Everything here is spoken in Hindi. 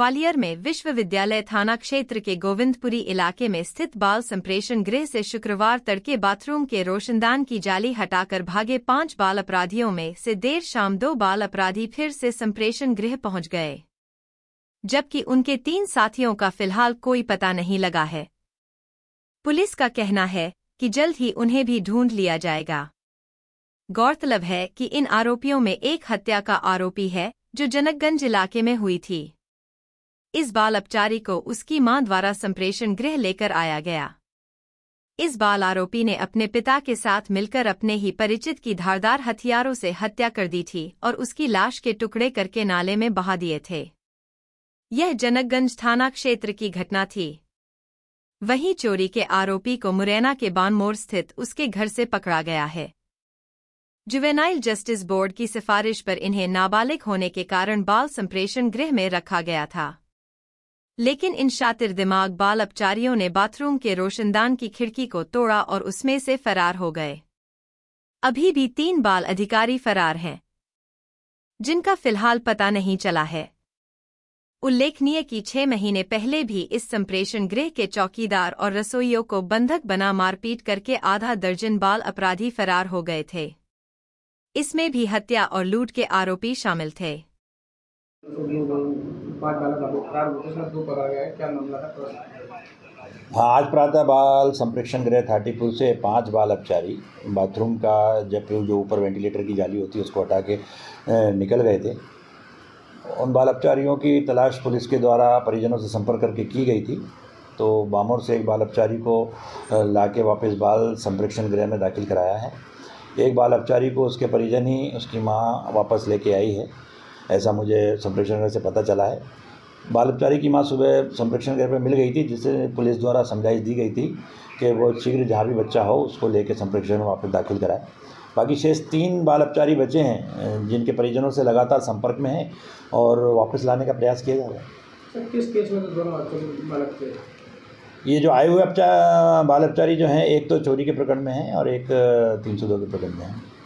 ग्वालियर में विश्वविद्यालय थाना क्षेत्र के गोविंदपुरी इलाके में स्थित बाल संप्रेषण गृह से शुक्रवार तड़के बाथरूम के रोशनदान की जाली हटाकर भागे पांच बाल अपराधियों में से देर शाम दो बाल अपराधी फिर से संप्रेषण गृह पहुंच गए जबकि उनके तीन साथियों का फिलहाल कोई पता नहीं लगा है पुलिस का कहना है कि जल्द ही उन्हें भी ढूंढ लिया जाएगा गौरतलब है कि इन आरोपियों में एक हत्या का आरोपी है जो जनकगंज इलाके में हुई थी इस बाल अपचारी को उसकी मां द्वारा संप्रेषण गृह लेकर आया गया इस बाल आरोपी ने अपने पिता के साथ मिलकर अपने ही परिचित की धारदार हथियारों से हत्या कर दी थी और उसकी लाश के टुकड़े करके नाले में बहा दिए थे यह जनकगंज थाना क्षेत्र की घटना थी वहीं चोरी के आरोपी को मुरैना के बानमोर स्थित उसके घर से पकड़ा गया है जुवेनाइल जस्टिस बोर्ड की सिफारिश पर इन्हें नाबालिग होने के कारण बाल संप्रेषण गृह में रखा गया था लेकिन इन शातिर दिमाग बाल अपचारियों ने बाथरूम के रोशनदान की खिड़की को तोड़ा और उसमें से फरार हो गए अभी भी तीन बाल अधिकारी फरार हैं जिनका फिलहाल पता नहीं चला है उल्लेखनीय कि छह महीने पहले भी इस संप्रेषण गृह के चौकीदार और रसोइयों को बंधक बना मारपीट करके आधा दर्जन बाल अपराधी फरार हो गए थे इसमें भी हत्या और लूट के आरोपी शामिल थे हाँ आज प्रातः बाल संप्रेक्षण गृह थाटीपुर से पांच बाल अपचारी बाथरूम का जब जो ऊपर वेंटिलेटर की जाली होती है उसको हटा के निकल गए थे उन बाल अपचारियों की तलाश पुलिस के द्वारा परिजनों से संपर्क करके की गई थी तो बामोर से एक बाल अपचारी को लाके वापस बाल संप्रेक्षण गृह में दाखिल कराया है एक बाल अपचारी को उसके परिजन ही उसकी माँ वापस लेके आई है ऐसा मुझे संप्रेक्षण से पता चला है बाल उपचारी की माँ सुबह संप्रेक्षण घर पर मिल गई थी जिसे पुलिस द्वारा समझाइश दी गई थी कि वो शीघ्र जहाँ भी बच्चा हो उसको लेकर संप्रेक्षण में वापस दाखिल कराए बाकी शेष तीन बाल उपचारी बच्चे हैं जिनके परिजनों से लगातार संपर्क में हैं और वापस लाने का प्रयास किया जा रहा है किस केस में तो दोनों ये जो आए हुए अपचा बाल उपचारी जो हैं एक तो चोरी के प्रकरण में हैं और एक तीन सौ दो के प्रकरण में हैं